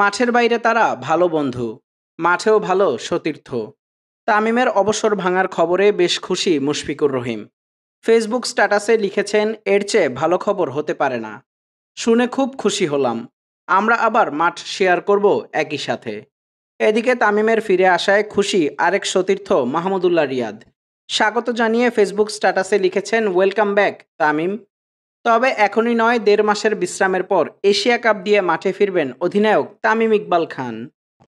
মাঠের বাইরে তারা ভালো বন্ধু মাঠেও ভালো সতীর্থ তামিমের অবসর ভাঙার খবরে বেশ খুশি মুশফিকুর রহিম ফেসবুক স্ট্যাটাসে লিখেছেন এর চেয়ে ভালো খবর হতে পারে না শুনে খুব খুশি হলাম আমরা আবার মাঠ শেয়ার করব একই সাথে এদিকে তামিমের ফিরে আসায় খুশি আরেক সতীর্থ মাহমুদুল্লাহ রিয়াদ স্বাগত জানিয়ে ফেসবুক স্ট্যাটাসে লিখেছেন ওয়েলকাম ব্যাক তামিম তবে এখনই নয় দেড় মাসের বিশ্রামের পর এশিয়া কাপ দিয়ে মাঠে ফিরবেন অধিনায়ক তামিম ইকবাল খান